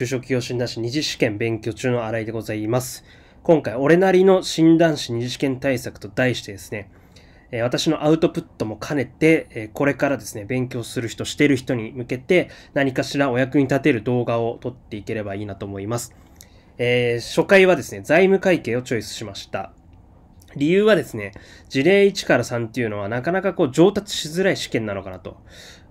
就職企診断士二次試験勉強中の新井でございます。今回、俺なりの診断士二次試験対策と題してですね、え私のアウトプットも兼ねて、えこれからですね、勉強する人、してる人に向けて、何かしらお役に立てる動画を撮っていければいいなと思います。えー、初回はですね、財務会計をチョイスしました。理由はですね、事例1から3っていうのはなかなかこう上達しづらい試験なのかなと。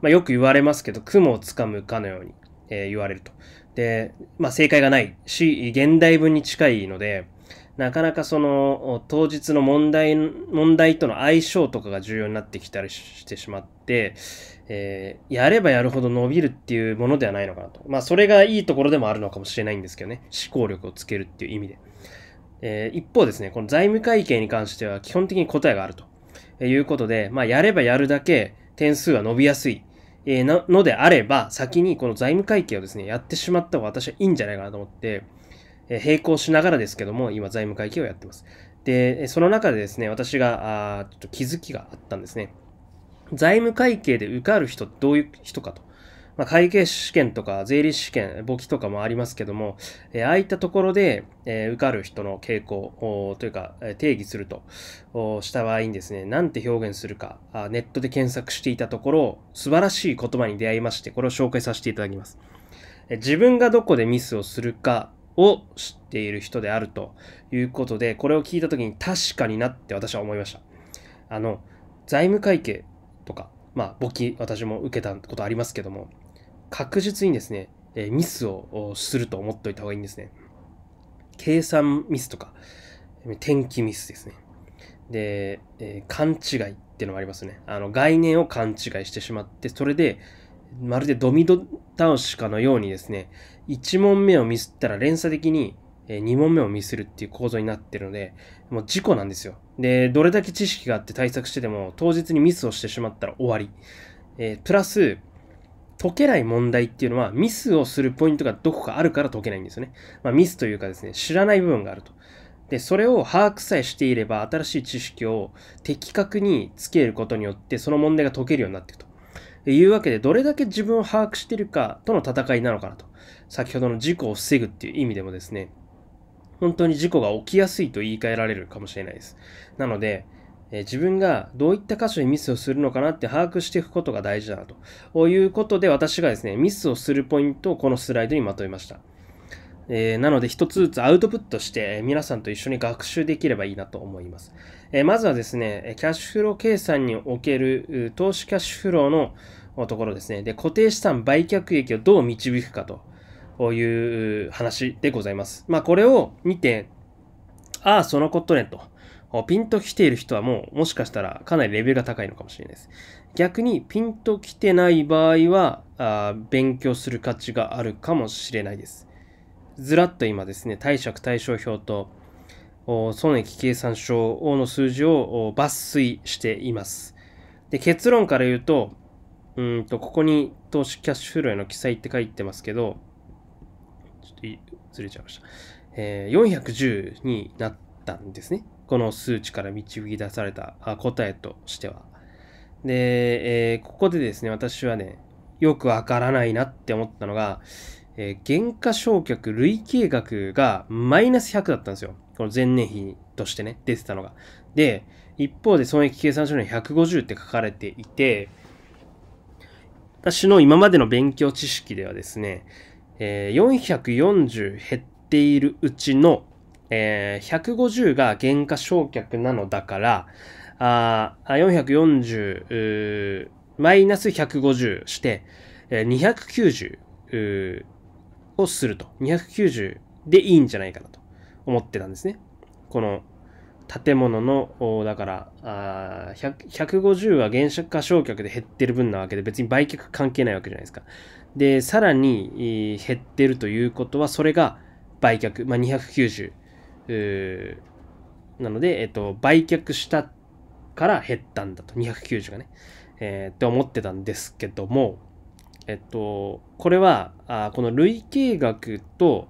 まあ、よく言われますけど、雲をつかむかのように、えー、言われると。で、まあ、正解がないし、現代文に近いので、なかなかその当日の問題、問題との相性とかが重要になってきたりしてしまって、えー、やればやるほど伸びるっていうものではないのかなと。まあそれがいいところでもあるのかもしれないんですけどね。思考力をつけるっていう意味で。えー、一方ですね、この財務会計に関しては基本的に答えがあるということで、まあやればやるだけ点数は伸びやすい。えー、のであれば、先にこの財務会計をですね、やってしまった方が私はいいんじゃないかなと思って、え並行しながらですけども、今財務会計をやってます。で、その中でですね、私が、あちょっと気づきがあったんですね。財務会計で受かる人どういう人かと。まあ、会計士試験とか税理士試験、簿記とかもありますけども、えー、ああいったところで、えー、受かる人の傾向というか、え定義するとした場合にですね、なんて表現するかあ、ネットで検索していたところ、素晴らしい言葉に出会いまして、これを紹介させていただきます。えー、自分がどこでミスをするかを知っている人であるということで、これを聞いたときに確かになって私は思いました。あの、財務会計とか、まあ、簿記、私も受けたことありますけども、確実にですね、えミスをすると思っておいた方がいいんですね。計算ミスとか、天気ミスですね。で、えー、勘違いっていうのがありますね。あの概念を勘違いしてしまって、それで、まるでドミノ倒しかのようにですね、1問目をミスったら連鎖的に2問目をミスるっていう構造になってるので、もう事故なんですよ。で、どれだけ知識があって対策してても、当日にミスをしてしまったら終わり。えー、プラス、解けない問題っていうのはミスをするポイントがどこかあるから解けないんですよね。まあ、ミスというかですね、知らない部分があると。で、それを把握さえしていれば新しい知識を的確につけることによってその問題が解けるようになっていくと。というわけで、どれだけ自分を把握しているかとの戦いなのかなと。先ほどの事故を防ぐっていう意味でもですね、本当に事故が起きやすいと言い換えられるかもしれないです。なので、え自分がどういった箇所にミスをするのかなって把握していくことが大事だなということで私がですね、ミスをするポイントをこのスライドにまとめました。えー、なので一つずつアウトプットして皆さんと一緒に学習できればいいなと思います。えー、まずはですね、キャッシュフロー計算における投資キャッシュフローのところですね。で、固定資産売却益をどう導くかという話でございます。まあこれを見て、ああ、そのことねと。ピンと来ている人はもうもしかしたらかなりレベルが高いのかもしれないです。逆にピンと来てない場合はあ勉強する価値があるかもしれないです。ずらっと今ですね、貸借対照表と損益計算書の数字を抜粋しています。で結論から言うと、うんと、ここに投資キャッシュフローへの記載って書いてますけど、ちょっとずれちゃいました。えー、410になったんですね。この数値から導き出された答えとしては。で、えー、ここでですね、私はね、よくわからないなって思ったのが、えー、減価償却累計額がマイナス100だったんですよ。この前年比としてね、出てたのが。で、一方で損益計算書には150って書かれていて、私の今までの勉強知識ではですね、えー、440減っているうちのえー、150が減価償却なのだから、あ440、マイナス150して、え290をすると。290でいいんじゃないかなと思ってたんですね。この建物の、だから、あ150は原価償却で減ってる分なわけで、別に売却関係ないわけじゃないですか。で、さらに減ってるということは、それが売却、まあ、290なので、えっと、売却したから減ったんだと、290がね、えー、って思ってたんですけども、えっと、これは、あこの累計額と、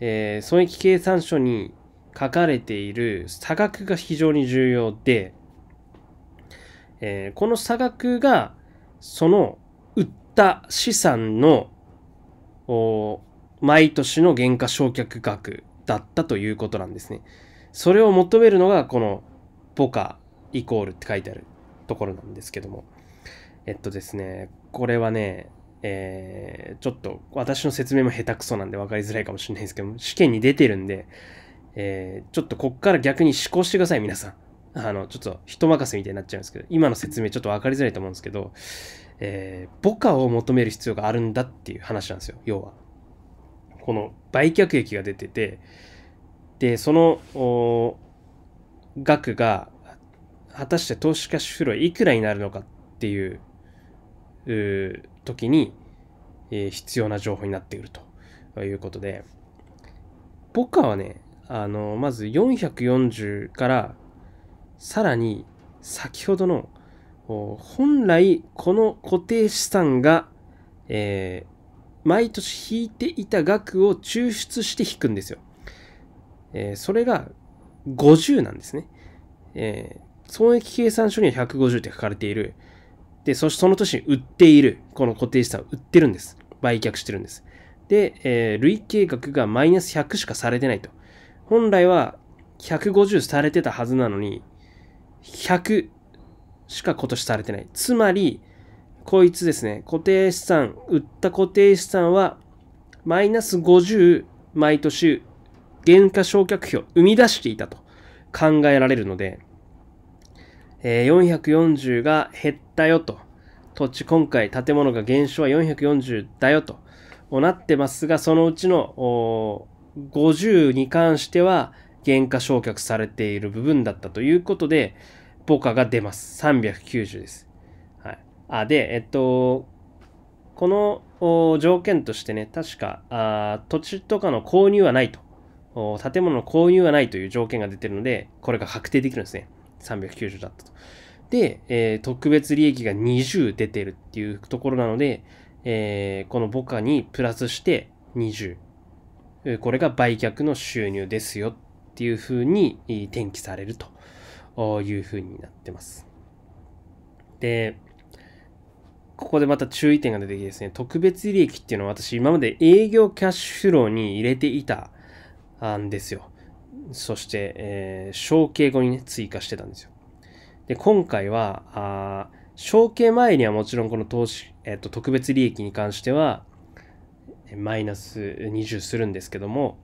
えー、損益計算書に書かれている差額が非常に重要で、えー、この差額が、その売った資産の毎年の減価償却額だったということなんですね。それを求めるのがこのポカイコールって書いてあるところなんですけども。えっとですね、これはね、えー、ちょっと私の説明も下手くそなんで分かりづらいかもしれないですけども、試験に出てるんで、えー、ちょっとこっから逆に思考してください、皆さん。あの、ちょっと人任せみたいになっちゃうんですけど、今の説明ちょっと分かりづらいと思うんですけど、えー、母を求める必要があるんだっていう話なんですよ、要は。この売却益が出てて、で、その額が、果たして投資家主フローいくらになるのかっていう時に、えー、必要な情報になってくるということで、僕はね、あの、まず440からさらに先ほどの本来この固定資産が、えー、毎年引いていた額を抽出して引くんですよ。えー、それが50なんですね。えー、損益計算書には150って書かれている。で、そしてその年に売っている。この固定資産を売ってるんです。売却してるんです。で、えー、累計額がマイナス100しかされてないと。本来は150されてたはずなのに、100しか今年されてない。つまり、こいつですね、固定資産、売った固定資産は、マイナス50毎年、減価償却費を生み出していたと考えられるので、えー、440が減ったよと、土地今回建物が減少は440だよとなってますが、そのうちの50に関しては、減価償却されている部分だったということで、母価が出ます。390です。あ、で、えっと、この条件としてね、確かあ土地とかの購入はないと。建物の購入はないという条件が出てるので、これが確定できるんですね。390だったと。で、えー、特別利益が20出てるっていうところなので、えー、この母価にプラスして20。これが売却の収入ですよっていうふうに転記されるというふうになってます。で、ここでまた注意点が出てきてですね、特別利益っていうのは私今まで営業キャッシュフローに入れていたんですよ。そして、えー、承継後にね、追加してたんですよ。で、今回は、あ承継前にはもちろんこの投資、えっ、ー、と、特別利益に関しては、マイナス20するんですけども、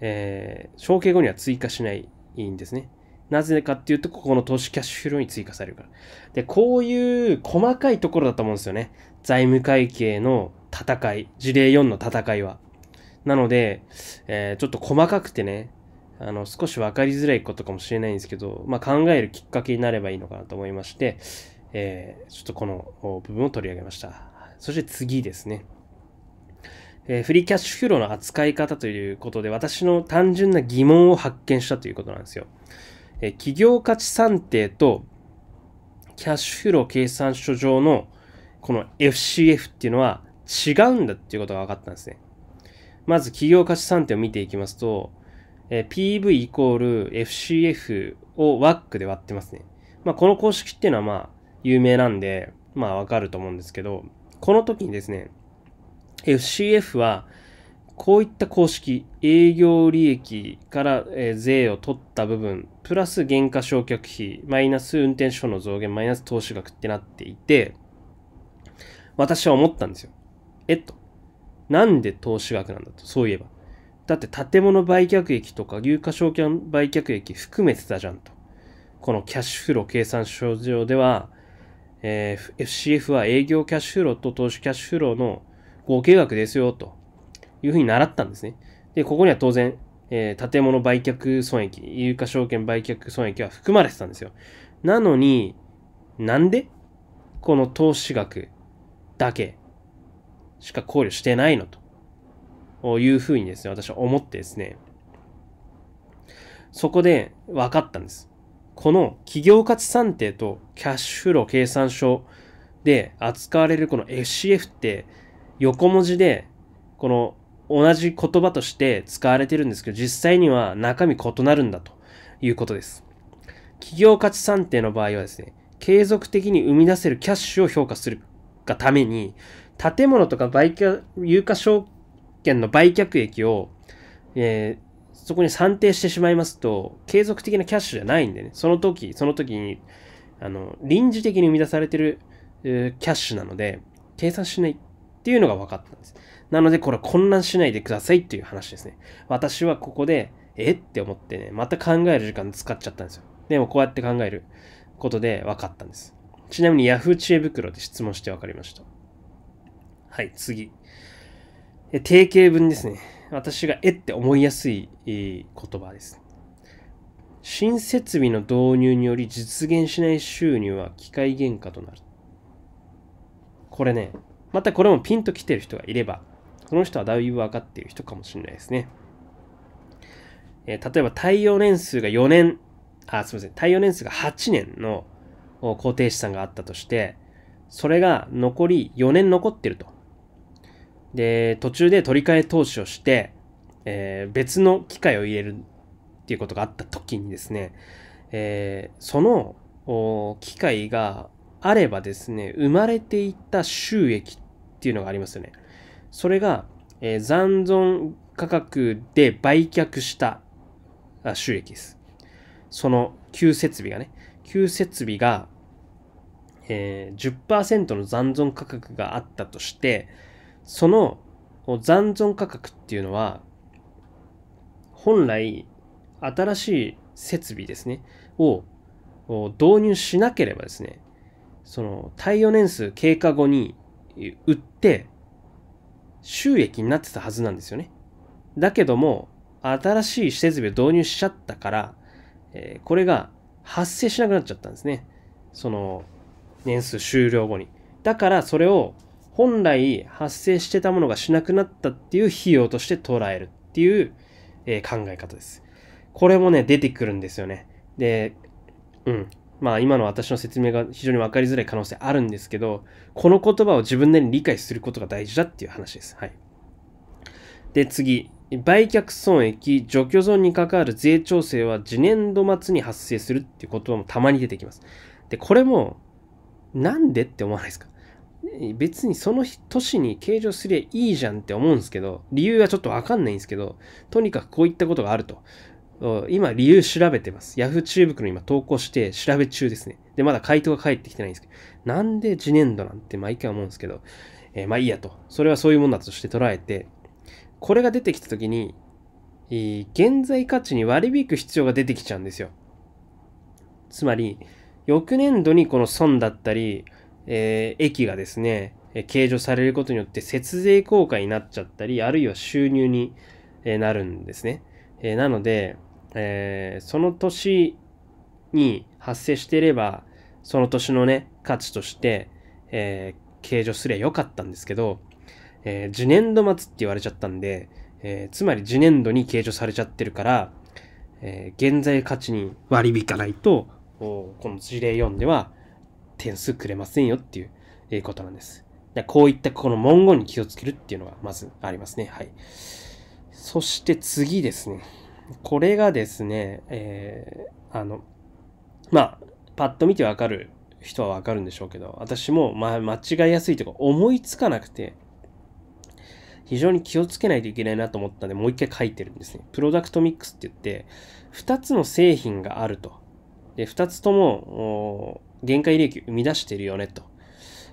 えー、承継後には追加しないんですね。なぜかっていうと、ここの投資キャッシュフローに追加されるから。で、こういう細かいところだと思うんですよね。財務会計の戦い、事例4の戦いは。なので、えー、ちょっと細かくてね、あの、少し分かりづらいことかもしれないんですけど、まあ、考えるきっかけになればいいのかなと思いまして、えー、ちょっとこの部分を取り上げました。そして次ですね。えー、フリーキャッシュフローの扱い方ということで、私の単純な疑問を発見したということなんですよ。え企業価値算定とキャッシュフロー計算書上のこの FCF っていうのは違うんだっていうことが分かったんですね。まず企業価値算定を見ていきますと、え PV イコール FCF を WAC で割ってますね。まあ、この公式っていうのはまあ有名なんで、まあわかると思うんですけど、この時にですね、FCF はこういった公式、営業利益から税を取った部分プラス減価償却費、マイナス運転手法の増減、マイナス投資額ってなっていて、私は思ったんですよ。えっと、なんで投資額なんだと、そういえば。だって建物売却益とか有価証券売却益含めてたじゃんと。このキャッシュフロー計算書上では、えー、FCF は営業キャッシュフローと投資キャッシュフローの合計額ですよというふうに習ったんですね。で、ここには当然えー、建物売却損益、有価証券売却損益は含まれてたんですよ。なのに、なんでこの投資額だけしか考慮してないのというふうにですね、私は思ってですね、そこで分かったんです。この企業価値算定とキャッシュフロー計算書で扱われるこの FCF って横文字でこの同じ言葉として使われてるんですけど、実際には中身異なるんだということです。企業価値算定の場合はですね、継続的に生み出せるキャッシュを評価するがために、建物とか売却、有価証券の売却益を、えー、そこに算定してしまいますと、継続的なキャッシュじゃないんでね、その時、その時に、あの、臨時的に生み出されてる、えー、キャッシュなので、計算しないっていうのが分かったんです。なので、これ混乱しないでくださいっていう話ですね。私はここで、えって思ってね、また考える時間使っちゃったんですよ。でもこうやって考えることで分かったんです。ちなみに Yahoo 知恵袋で質問して分かりました。はい、次。え定型文ですね。私がえって思いやすい言葉です。新設備の導入により実現しない収入は機械原価となる。これね、またこれもピンときてる人がいれば、この人はだいぶ分かっている人かもしれないですね。えー、例えば耐用年数が4年、あ、すみません、耐用年数が8年の工程資産があったとして、それが残り4年残ってると。で、途中で取り替え投資をして、えー、別の機械を入れるっていうことがあった時にですね、えー、その機械があればですね、生まれていた収益っていうのがありますよね。それが、えー、残存価格で売却した収益です。その旧設備がね、旧設備が、えー、10%の残存価格があったとして、その残存価格っていうのは、本来、新しい設備ですね、を導入しなければですね、その耐用年数経過後に売って収益になってたはずなんですよね。だけども、新しい設備を導入しちゃったから、えこれが発生しなくなっちゃったんですね。その年数終了後に。だからそれを本来発生してたものがしなくなったっていう費用として捉えるっていう、え考え方です。これもね、出てくるんですよね。で、うん。まあ今の私の説明が非常に分かりづらい可能性あるんですけど、この言葉を自分で理解することが大事だっていう話です。はい。で、次。売却損益、除去損に関わる税調整は次年度末に発生するっていう言葉もたまに出てきます。で、これも、なんでって思わないですか別にその年に計上すりゃいいじゃんって思うんですけど、理由はちょっとわかんないんですけど、とにかくこういったことがあると。今理由調べてます。Yahoo 中部の今投稿して調べ中ですね。で、まだ回答が返ってきてないんですけど、なんで次年度なんて毎回思うんですけど、えー、まあいいやと。それはそういうもんだとして捉えて、これが出てきた時に、えー、現在価値に割り引く必要が出てきちゃうんですよ。つまり、翌年度にこの損だったり、えー、益がですね、計上されることによって節税効果になっちゃったり、あるいは収入になるんですね。えー、なので、えー、その年に発生していれば、その年のね、価値として、えー、計上すりゃよかったんですけど、えー、次年度末って言われちゃったんで、えー、つまり次年度に計上されちゃってるから、えー、現在価値に割り引かないと、この事例4では点数くれませんよっていう、えことなんです。こういったこの文言に気をつけるっていうのがまずありますね。はい。そして次ですね。これがですね、えー、あの、まあ、パッと見てわかる人はわかるんでしょうけど、私も、まあ、間違いやすいというか、思いつかなくて、非常に気をつけないといけないなと思ったんで、もう一回書いてるんですね。プロダクトミックスって言って、2つの製品があると。で、2つとも、限界利益生み出してるよねと。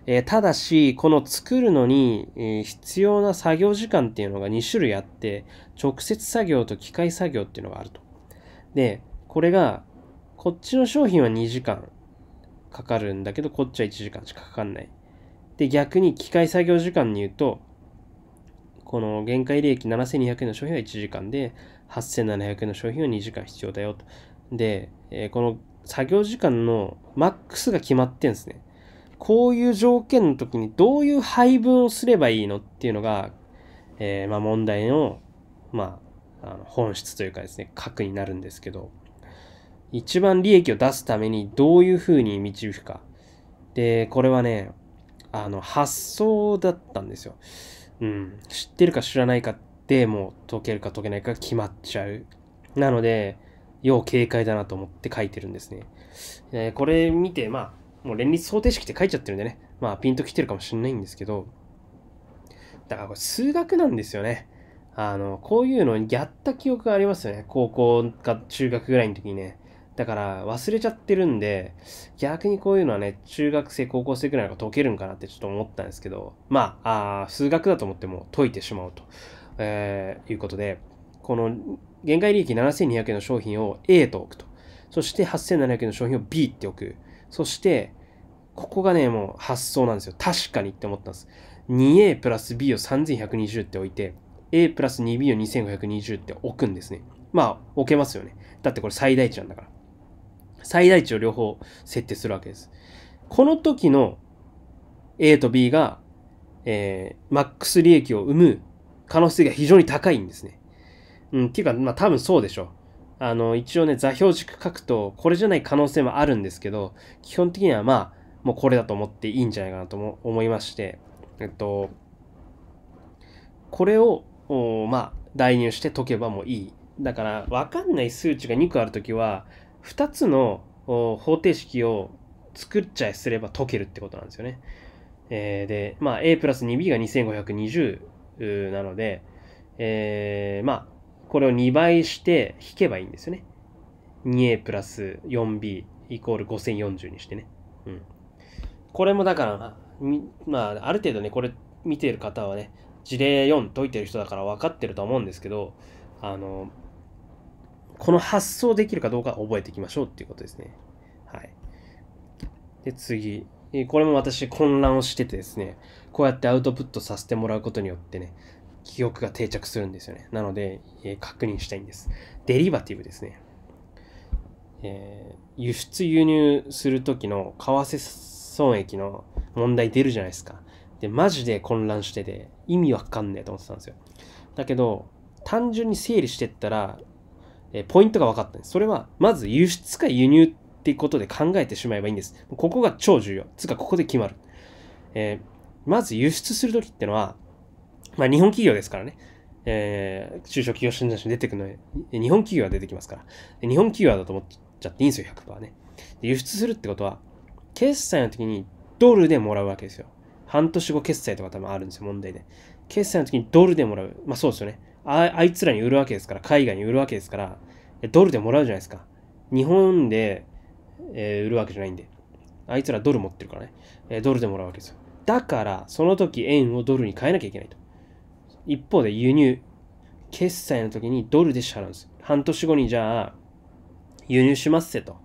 えー、ただし、この作るのに、えー、必要な作業時間っていうのが2種類あって、直接作業と機械作業っていうのがあると。で、これが、こっちの商品は2時間かかるんだけど、こっちは1時間しかかかんない。で、逆に機械作業時間に言うと、この限界利益7200円の商品は1時間で、8700円の商品は2時間必要だよと。で、えー、この作業時間のマックスが決まってんですね。こういう条件の時にどういう配分をすればいいのっていうのが、えー、まあ、問題の,、まあ、あの本質というかですね核になるんですけど一番利益を出すためにどういうふうに導くかでこれはねあの発想だったんですよ、うん、知ってるか知らないかってもう解けるか解けないか決まっちゃうなので要警戒だなと思って書いてるんですね、えー、これ見てまあもう連立方程式って書いちゃってるんでね、まあピンときてるかもしれないんですけど、だからこれ数学なんですよね。あの、こういうのやった記憶がありますよね。高校か中学ぐらいの時にね。だから忘れちゃってるんで、逆にこういうのはね、中学生、高校生ぐらいが解けるんかなってちょっと思ったんですけど、まあ、あ数学だと思っても解いてしまうと、えー、いうことで、この限界利益7200円の商品を A と置くと。そして8700円の商品を B って置く。そして、ここがね、もう発想なんですよ。確かにって思ったんです。2a プラス b を3120って置いて、a プラス 2b を2520って置くんですね。まあ、置けますよね。だってこれ最大値なんだから。最大値を両方設定するわけです。この時の A と B が、えー、マックス利益を生む可能性が非常に高いんですね。うん、っていうか、まあ多分そうでしょう。あの、一応ね、座標軸書くと、これじゃない可能性もあるんですけど、基本的にはまあ、もうこれだと思っていいんじゃないかなと思いまして、えっと、これを、まあ、代入して解けばもういい。だから、わかんない数値が2個あるときは、2つの方程式を作っちゃえすれば解けるってことなんですよね。えー、で、まあ、a プラス 2b が2520なので、えー、まあ、これを2倍して引けばいいんですよね。2a プラス 4b イコール5040にしてね。うん。これもだから、まあ、ある程度ね、これ見てる方はね、事例4解いてる人だから分かってるとは思うんですけど、あの、この発想できるかどうか覚えていきましょうっていうことですね。はい。で、次。これも私混乱をしててですね、こうやってアウトプットさせてもらうことによってね、記憶が定着するんですよね。なので、えー、確認したいんです。デリバティブですね。えー、輸出輸入する時の為替損益の問題出るじゃないですか。で、マジで混乱してて、意味わかんねえと思ってたんですよ。だけど、単純に整理してったら、えー、ポイントが分かったんです。それは、まず輸出か輸入っていうことで考えてしまえばいいんです。ここが超重要。つか、ここで決まる。えー、まず輸出する時ってのは、まあ、日本企業ですからね。えー、中小企業診断書に出てくるのに、日本企業は出てきますから。日本企業だと思っちゃっていいんですよ、100%ね。輸出するってことは、決済の時にドルでもらうわけですよ。半年後決済とか多分あるんですよ、問題で。決済の時にドルでもらう。まあそうですよね。ああいつらに売るわけですから、海外に売るわけですから、ドルでもらうじゃないですか。日本で、えー、売るわけじゃないんで。あいつらドル持ってるからね。えー、ドルでもらうわけですよ。だから、その時円をドルに変えなきゃいけないと。一方で輸入、決済の時にドルで支払うんです。半年後にじゃあ、輸入しますせと。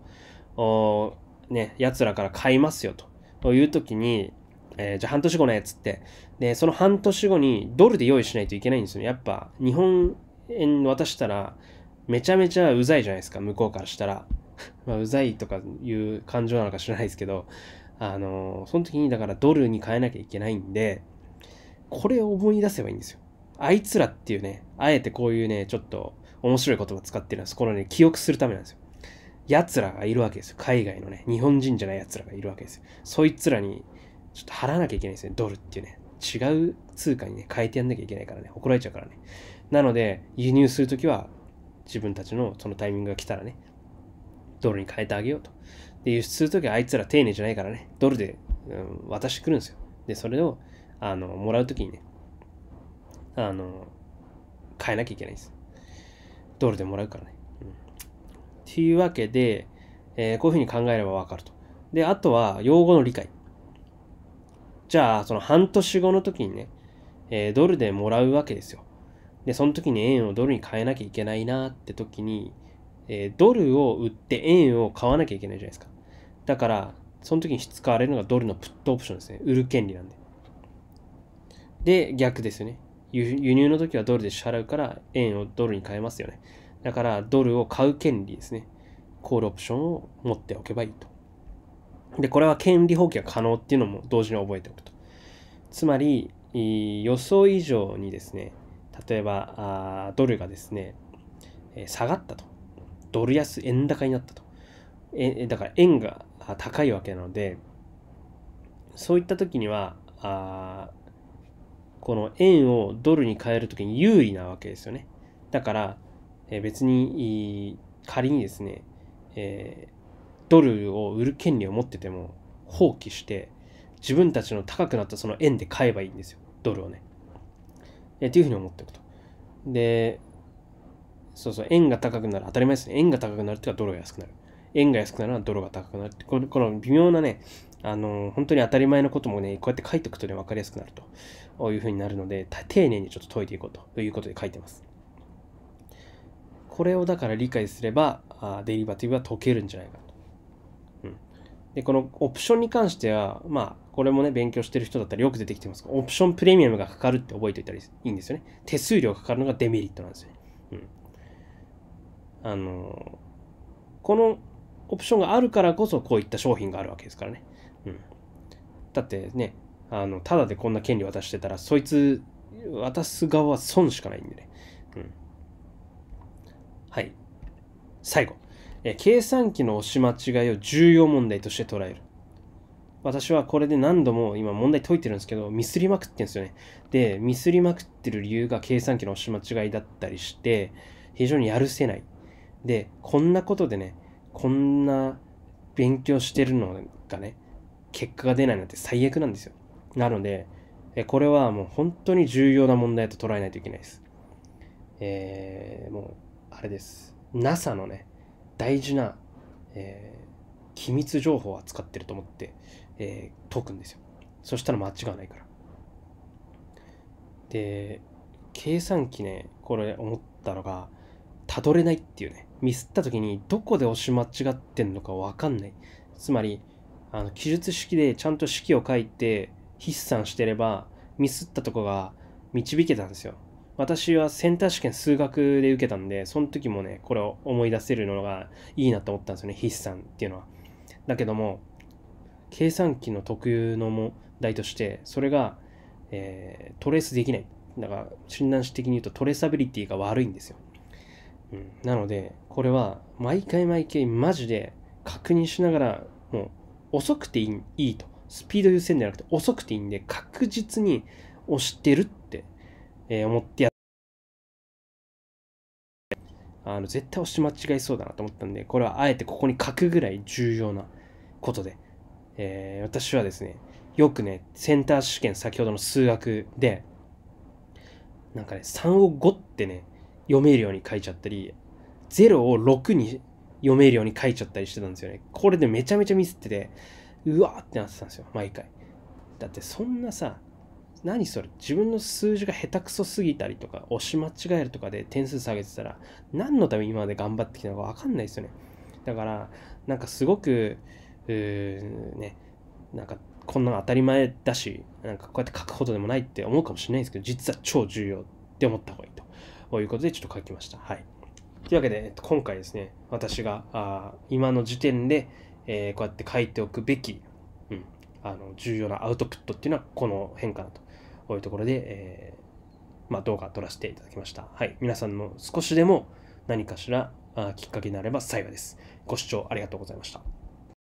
おね、奴らから買いますよと。という時に、えー、じゃあ半年後のやつって。で、その半年後にドルで用意しないといけないんですよね。やっぱ、日本円渡したら、めちゃめちゃうざいじゃないですか、向こうからしたら。まあ、うざいとかいう感情なのか知らないですけど、あのー、その時にだからドルに変えなきゃいけないんで、これを思い出せばいいんですよ。あいつらっていうね、あえてこういうね、ちょっと面白い言葉使ってるんです。このね、記憶するためなんですよ。奴らがいるわけですよ。海外のね、日本人じゃない奴らがいるわけですよ。そいつらに、ちょっと払わなきゃいけないんですね。ドルっていうね。違う通貨にね、変えてやんなきゃいけないからね。怒られちゃうからね。なので、輸入するときは、自分たちのそのタイミングが来たらね、ドルに変えてあげようと。で、輸出するときはあいつら丁寧じゃないからね、ドルで、うん、渡してくるんですよ。で、それを、あの、もらうときにね、あの、変えなきゃいけないんです。ドルでもらうからね。うん。っていうわけで、えー、こういうふうに考えればわかると。で、あとは、用語の理解。じゃあ、その半年後の時にね、えー、ドルでもらうわけですよ。で、その時に円をドルに変えなきゃいけないなって時に、えー、ドルを売って円を買わなきゃいけないじゃないですか。だから、その時に使われるのがドルのプットオプションですね。売る権利なんで。で、逆ですよね。輸入の時はドルで支払うから円をドルに変えますよね。だからドルを買う権利ですね。コールオプションを持っておけばいいと。で、これは権利放棄が可能っていうのも同時に覚えておくと。つまり、予想以上にですね、例えばあドルがですね、下がったと。ドル安、円高になったと。えだから円が高いわけなので、そういった時には、あこの円をドルに変えるときに有利なわけですよね。だから、え別に仮にですね、えドルを売る権利を持ってても放棄して自分たちの高くなったその円で買えばいいんですよドルをね。えっていうふうに思っておくと。でそうそう円が高くなる当たり前ですね円が高くなるってうのはドルが安くなる円が安くなるのはドルが高くなるってこの微妙なねあの本当に当たり前のこともねこうやって書いておくとね分かりやすくなると。ういうふうになるので丁寧にちょっと解いていこうということで書いてます。これをだから理解すればデリバティブは解けるんじゃないかと。うん、でこのオプションに関してはまあこれもね勉強してる人だったらよく出てきてますがオプションプレミアムがかかるって覚えておいたらいいんですよね。手数料がかかるのがデメリットなんですよね。うん、あのこのオプションがあるからこそこういった商品があるわけですからね。うん、だってねあのただでこんな権利渡してたらそいつ渡す側は損しかないんでね、うん、はい最後え計算機の押し間違いを重要問題として捉える私はこれで何度も今問題解いてるんですけどミスりまくってるんですよねでミスりまくってる理由が計算機の押し間違いだったりして非常にやるせないでこんなことでねこんな勉強してるのがね結果が出ないなんて最悪なんですよなので、これはもう本当に重要な問題と捉えないといけないです。えー、もう、あれです。NASA のね、大事な、えー、機密情報を扱ってると思って、えー、解くんですよ。そしたら間違いないから。で、計算機ね、これ思ったのが、たどれないっていうね、ミスった時にどこで押し間違ってんのかわかんない。つまり、あの記述式でちゃんと式を書いて、筆算してればミスったとこが導けたんですよ私はセンター試験数学で受けたんでその時もねこれを思い出せるのがいいなと思ったんですよね筆算っていうのはだけども計算機の特有の問題としてそれが、えー、トレースできないだから診断士的に言うとトレーサビリティが悪いんですよ、うん、なのでこれは毎回毎回マジで確認しながらもう遅くていいいいとスピード優先じゃなくて遅くていいんで、確実に押してるって、えー、思ってやあの絶対押し間違いそうだなと思ったんで、これはあえてここに書くぐらい重要なことで、えー、私はですね、よくね、センター試験、先ほどの数学で、なんかね、3を5ってね、読めるように書いちゃったり、0を6に読めるように書いちゃったりしてたんですよね。これでめちゃめちゃミスってて、うわーってなってたんですよ毎回だってそんなさ何それ自分の数字が下手くそすぎたりとか押し間違えるとかで点数下げてたら何のために今まで頑張ってきたのか分かんないですよねだからなんかすごくうーねなんかこんなの当たり前だしなんかこうやって書くほどでもないって思うかもしれないですけど実は超重要って思った方がいいということでちょっと書きましたはいというわけで今回ですね私があ今の時点でえー、こうやって書いておくべき、うん、あの重要なアウトプットっていうのはこの変化だというところで、えー、まあ、動画撮らせていただきました。はい、皆さんの少しでも何かしらあきっかけになれば幸いです。ご視聴ありがとうございました。